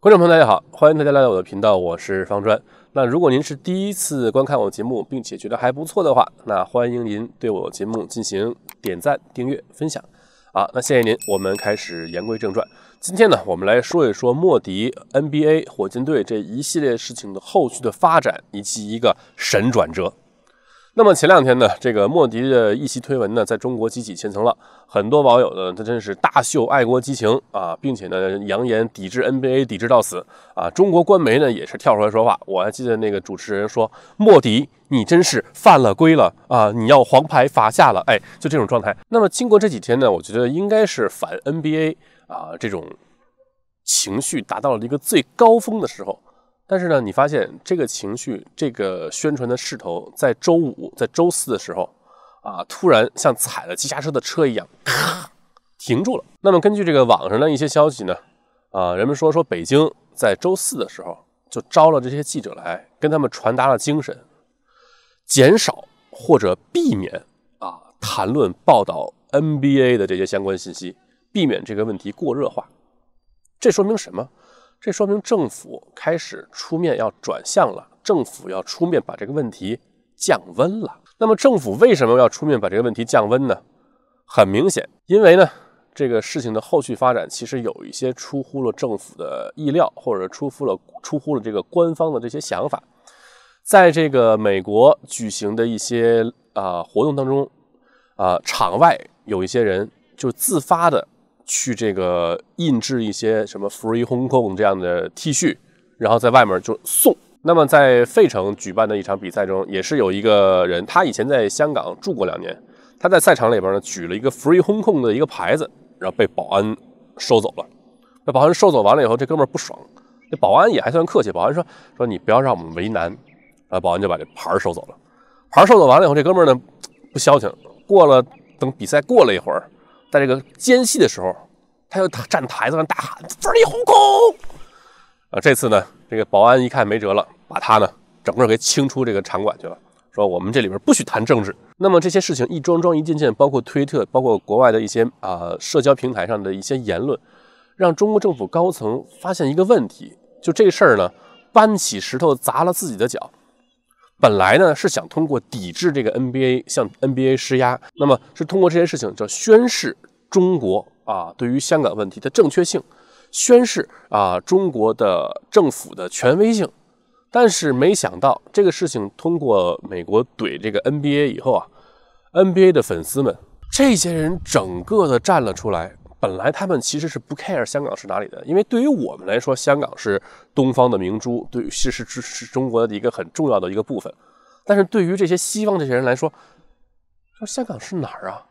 观众朋友，大家好，欢迎大家来到我的频道，我是方川。那如果您是第一次观看我节目，并且觉得还不错的话，那欢迎您对我节目进行点赞、订阅、分享。好，那谢谢您。我们开始言归正传，今天呢，我们来说一说莫迪 NBA 火箭队这一系列事情的后续的发展，以及一个神转折。那么前两天呢，这个莫迪的一席推文呢，在中国激起千层浪，很多网友呢，他真是大秀爱国激情啊，并且呢，扬言抵制 NBA，抵制到死啊！中国官媒呢，也是跳出来说话。我还记得那个主持人说：“莫迪，你真是犯了规了啊，你要黄牌罚下了。”哎，就这种状态。那么经过这几天呢，我觉得应该是反 NBA 啊这种情绪达到了一个最高峰的时候。但是呢，你发现这个情绪、这个宣传的势头，在周五、在周四的时候，啊，突然像踩了急刹车的车一样，咔，停住了。那么根据这个网上的一些消息呢，啊，人们说说北京在周四的时候就招了这些记者来，跟他们传达了精神，减少或者避免啊谈论报道 NBA 的这些相关信息，避免这个问题过热化。这说明什么？这说明政府开始出面要转向了，政府要出面把这个问题降温了。那么，政府为什么要出面把这个问题降温呢？很明显，因为呢，这个事情的后续发展其实有一些出乎了政府的意料，或者出乎了出乎了这个官方的这些想法。在这个美国举行的一些啊活动当中，啊场外有一些人就自发的。去这个印制一些什么 “Free Hong Kong” 这样的 T 恤，然后在外面就送。那么在费城举办的一场比赛中，也是有一个人，他以前在香港住过两年，他在赛场里边呢举了一个 “Free Hong Kong” 的一个牌子，然后被保安收走了。被保安收走完了以后，这哥们儿不爽。那保安也还算客气，保安说：“说你不要让我们为难。”然后保安就把这牌收走了。牌收走完了以后，这哥们儿呢不消停，过了等比赛过了一会儿。在这个间隙的时候，他又站台子上大喊“分裂 Hong Kong” 啊！这次呢，这个保安一看没辙了，把他呢整个给清出这个场馆去了，说我们这里边不许谈政治。那么这些事情一桩桩一件件，包括推特，包括国外的一些啊社交平台上的一些言论，让中国政府高层发现一个问题，就这事儿呢，搬起石头砸了自己的脚。本来呢是想通过抵制这个 NBA 向 NBA 施压，那么是通过这件事情叫宣示中国啊对于香港问题的正确性，宣示啊中国的政府的权威性，但是没想到这个事情通过美国怼这个 NBA 以后啊，NBA 的粉丝们这些人整个的站了出来。本来他们其实是不 care 香港是哪里的，因为对于我们来说，香港是东方的明珠，对，是是是是中国的一个很重要的一个部分。但是对于这些西方这些人来说，说香港是哪儿啊？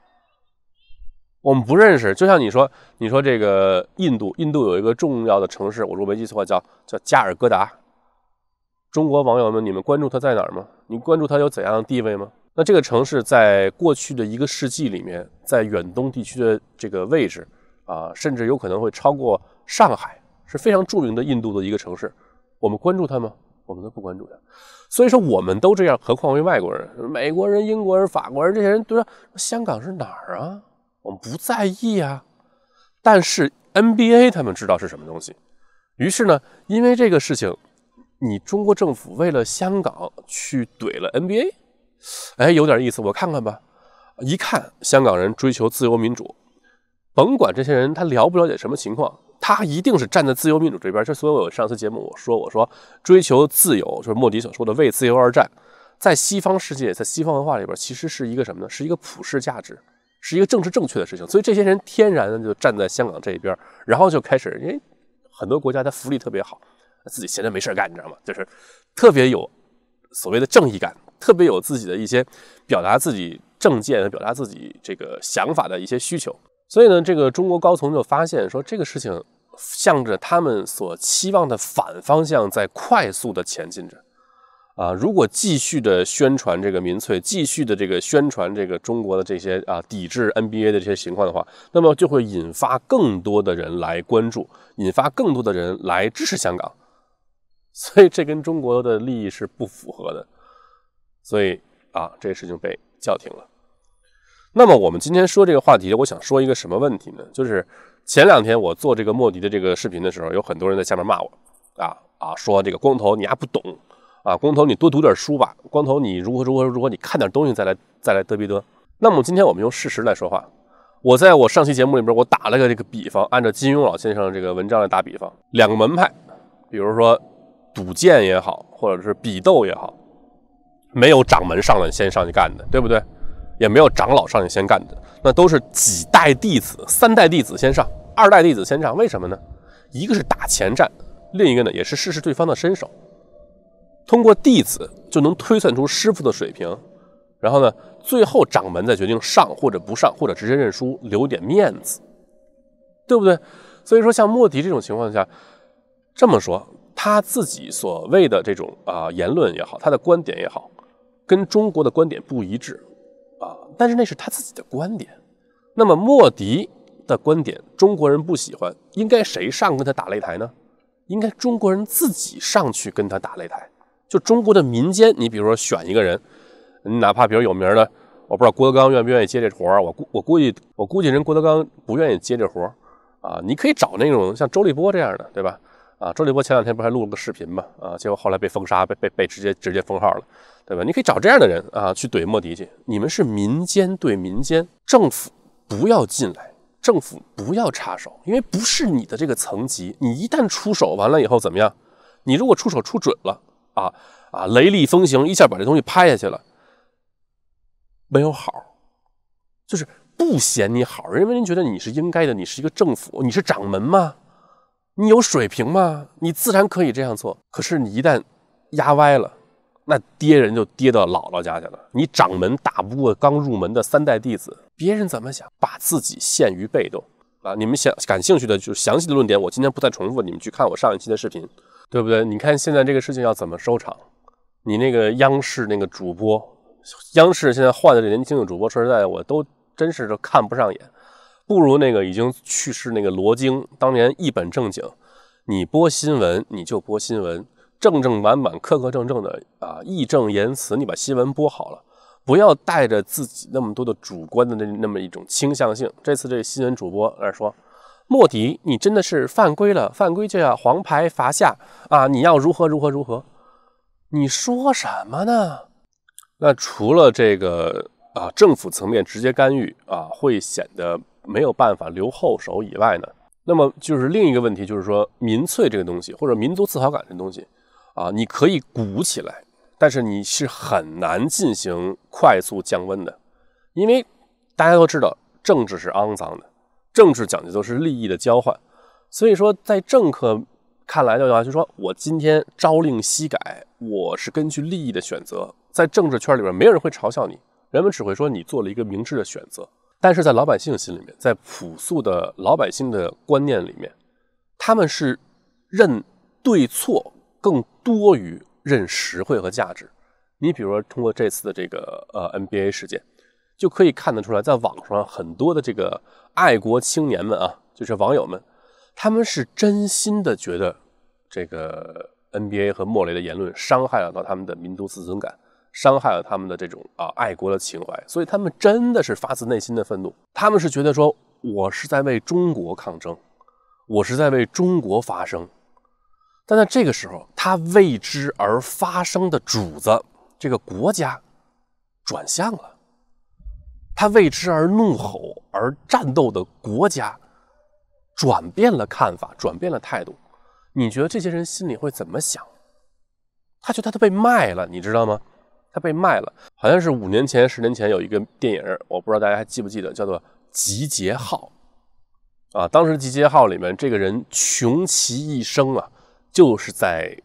我们不认识。就像你说，你说这个印度，印度有一个重要的城市，我说没记错的话叫叫加尔各答。中国网友们，你们关注它在哪儿吗？你关注它有怎样的地位吗？那这个城市在过去的一个世纪里面，在远东地区的这个位置。啊，甚至有可能会超过上海，是非常著名的印度的一个城市。我们关注它吗？我们都不关注它。所以说，我们都这样，何况为外国人、美国人、英国人、法国人这些人，都说香港是哪儿啊？我们不在意啊。但是 NBA 他们知道是什么东西。于是呢，因为这个事情，你中国政府为了香港去怼了 NBA，哎，有点意思，我看看吧。一看，香港人追求自由民主。甭管这些人他了不了解什么情况，他一定是站在自由民主这边。就所以我上次节目我说我说追求自由，就是莫迪所说的为自由而战，在西方世界，在西方文化里边，其实是一个什么呢？是一个普世价值，是一个政治正确的事情。所以这些人天然的就站在香港这一边，然后就开始，因为很多国家的福利特别好，自己闲着没事干，你知道吗？就是特别有所谓的正义感，特别有自己的一些表达自己政见、表达自己这个想法的一些需求。所以呢，这个中国高层就发现说，这个事情向着他们所期望的反方向在快速的前进着，啊，如果继续的宣传这个民粹，继续的这个宣传这个中国的这些啊抵制 NBA 的这些情况的话，那么就会引发更多的人来关注，引发更多的人来支持香港，所以这跟中国的利益是不符合的，所以啊，这个事情被叫停了。那么我们今天说这个话题，我想说一个什么问题呢？就是前两天我做这个莫迪的这个视频的时候，有很多人在下面骂我，啊啊，说这个光头你还不懂，啊光头你多读点书吧，光头你如何如何如何，你看点东西再来再来嘚逼嘚。那么今天我们用事实来说话，我在我上期节目里边，我打了个这个比方，按照金庸老先生这个文章来打比方，两个门派，比如说赌剑也好，或者是比斗也好，没有掌门上来先上去干的，对不对？也没有长老上去先干的，那都是几代弟子，三代弟子先上，二代弟子先上。为什么呢？一个是打前战，另一个呢也是试试对方的身手。通过弟子就能推算出师傅的水平，然后呢，最后掌门再决定上或者不上，或者直接认输，留点面子，对不对？所以说，像莫迪这种情况下，这么说，他自己所谓的这种啊言论也好，他的观点也好，跟中国的观点不一致。啊，但是那是他自己的观点。那么莫迪的观点，中国人不喜欢，应该谁上跟他打擂台呢？应该中国人自己上去跟他打擂台。就中国的民间，你比如说选一个人，你哪怕比如有名的，我不知道郭德纲愿不愿意接这活儿，我估我估计我估计人郭德纲不愿意接这活儿啊。你可以找那种像周立波这样的，对吧？啊，周立波前两天不还录了个视频嘛？啊，结果后来被封杀，被被被直接直接封号了，对吧？你可以找这样的人啊，去怼莫迪去。你们是民间对民间，政府不要进来，政府不要插手，因为不是你的这个层级。你一旦出手完了以后怎么样？你如果出手出准了，啊啊，雷厉风行一下把这东西拍下去了，没有好，就是不嫌你好，因为人觉得你是应该的，你是一个政府，你是掌门吗？你有水平吗？你自然可以这样做。可是你一旦压歪了，那跌人就跌到姥姥家去了。你掌门打不过刚入门的三代弟子，别人怎么想？把自己陷于被动啊！你们想感兴趣的，就详细的论点，我今天不再重复，你们去看我上一期的视频，对不对？你看现在这个事情要怎么收场？你那个央视那个主播，央视现在换的这年轻的主播，说实在，的，我都真是都看不上眼。不如那个已经去世那个罗京，当年一本正经，你播新闻你就播新闻，正正满满、磕磕正正的啊，义正言辞。你把新闻播好了，不要带着自己那么多的主观的那那么一种倾向性。这次这个新闻主播来说，莫迪，你真的是犯规了，犯规就要黄牌罚下啊！你要如何如何如何？你说什么呢？那除了这个啊，政府层面直接干预啊，会显得。没有办法留后手以外呢，那么就是另一个问题，就是说民粹这个东西，或者民族自豪感这东西，啊，你可以鼓起来，但是你是很难进行快速降温的，因为大家都知道政治是肮脏的，政治讲究都是利益的交换，所以说在政客看来的话，就说我今天朝令夕改，我是根据利益的选择，在政治圈里边没有人会嘲笑你，人们只会说你做了一个明智的选择。但是在老百姓心里面，在朴素的老百姓的观念里面，他们是认对错更多于认实惠和价值。你比如说，通过这次的这个呃 NBA 事件，就可以看得出来，在网上很多的这个爱国青年们啊，就是网友们，他们是真心的觉得这个 NBA 和莫雷的言论伤害了到他们的民族自尊感。伤害了他们的这种啊爱国的情怀，所以他们真的是发自内心的愤怒。他们是觉得说我是在为中国抗争，我是在为中国发声。但在这个时候，他为之而发生的主子这个国家转向了，他为之而怒吼而战斗的国家转变了看法，转变了态度。你觉得这些人心里会怎么想？他觉得他都被卖了，你知道吗？他被卖了，好像是五年前、十年前有一个电影，我不知道大家还记不记得，叫做《集结号》啊。当时《集结号》里面这个人穷其一生啊，就是在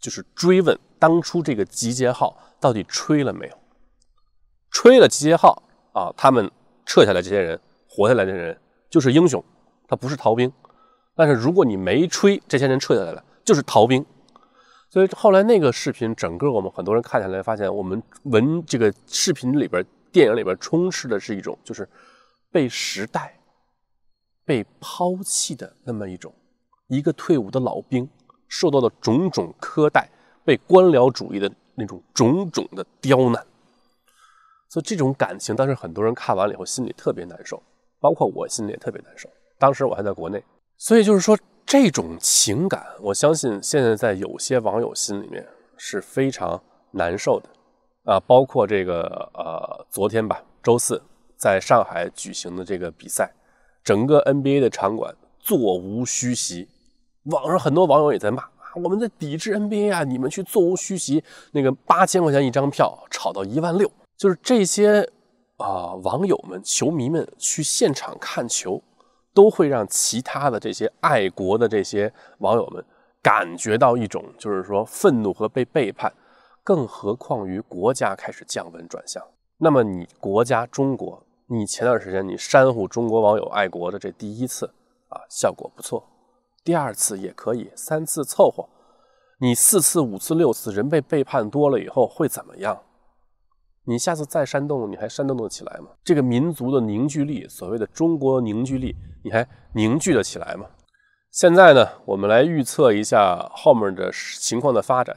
就是追问当初这个集结号到底吹了没有？吹了集结号啊，他们撤下来这些人活下来的人就是英雄，他不是逃兵。但是如果你没吹，这些人撤下来了就是逃兵。所以后来那个视频，整个我们很多人看下来，发现我们文这个视频里边、电影里边充斥的是一种，就是被时代被抛弃的那么一种，一个退伍的老兵受到的种种苛待，被官僚主义的那种种种的刁难。所以这种感情，当时很多人看完了以后心里特别难受，包括我心里也特别难受。当时我还在国内，所以就是说。这种情感，我相信现在在有些网友心里面是非常难受的啊！包括这个呃，昨天吧，周四在上海举行的这个比赛，整个 NBA 的场馆座无虚席。网上很多网友也在骂啊，我们在抵制 NBA 啊！你们去座无虚席，那个八千块钱一张票炒到一万六，就是这些啊，网友们、球迷们去现场看球。都会让其他的这些爱国的这些网友们感觉到一种，就是说愤怒和被背叛。更何况于国家开始降温转向，那么你国家中国，你前段时间你煽唬中国网友爱国的这第一次啊，效果不错，第二次也可以，三次凑合，你四次五次六次，人被背叛多了以后会怎么样？你下次再煽动，你还煽动得起来吗？这个民族的凝聚力，所谓的中国凝聚力，你还凝聚得起来吗？现在呢，我们来预测一下后面的情况的发展。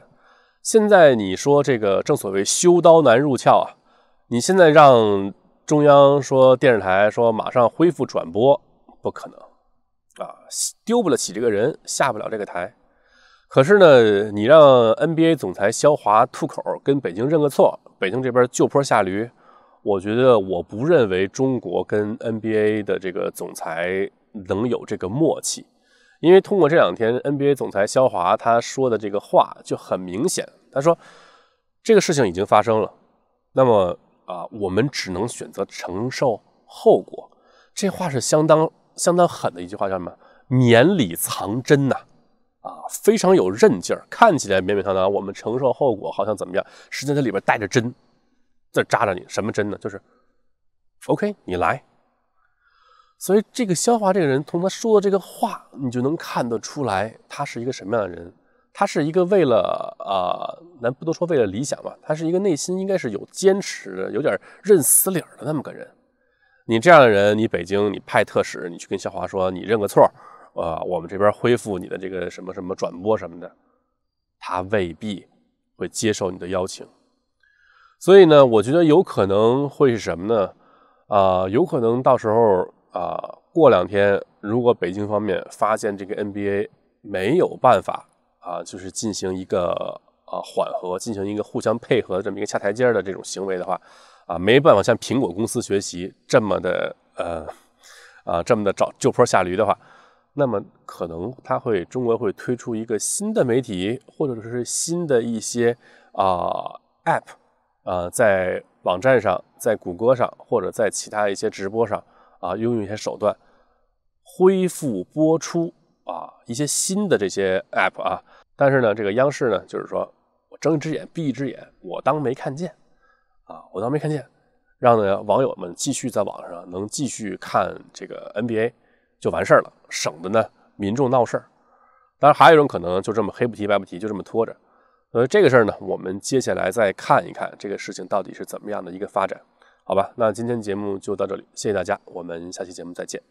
现在你说这个，正所谓修刀难入鞘啊！你现在让中央说电视台说马上恢复转播，不可能啊，丢不了起这个人，下不了这个台。可是呢，你让 NBA 总裁肖华吐口跟北京认个错，北京这边就坡下驴。我觉得我不认为中国跟 NBA 的这个总裁能有这个默契，因为通过这两天 NBA 总裁肖华他说的这个话就很明显，他说这个事情已经发生了，那么啊，我们只能选择承受后果。这话是相当相当狠的一句话，叫什么？绵里藏针呐。啊，非常有韧劲儿，看起来勉勉强强，我们承受后果好像怎么样？实际上它里边带着针，在扎着你。什么针呢？就是 OK，你来。所以这个肖华这个人，从他说的这个话，你就能看得出来他是一个什么样的人。他是一个为了啊，咱不多说，为了理想吧。他是一个内心应该是有坚持，有点认死理儿的那么个人。你这样的人，你北京你派特使，你去跟肖华说，你认个错。啊，我们这边恢复你的这个什么什么转播什么的，他未必会接受你的邀请。所以呢，我觉得有可能会是什么呢？啊，有可能到时候啊，过两天如果北京方面发现这个 NBA 没有办法啊，就是进行一个啊缓和，进行一个互相配合这么一个下台阶的这种行为的话，啊，没办法向苹果公司学习这么的呃啊这么的找就坡下驴的话。那么可能他会，中国会推出一个新的媒体，或者说是新的一些啊 app，呃，在网站上，在谷歌上，或者在其他一些直播上啊，用一些手段恢复播出啊，一些新的这些 app 啊。但是呢，这个央视呢，就是说我睁一只眼闭一只眼，我当没看见啊，我当没看见，让呢网友们继续在网上能继续看这个 NBA。就完事儿了，省得呢民众闹事儿。当然还有一种可能，就这么黑不提白不提，就这么拖着。呃，这个事儿呢，我们接下来再看一看这个事情到底是怎么样的一个发展，好吧？那今天节目就到这里，谢谢大家，我们下期节目再见。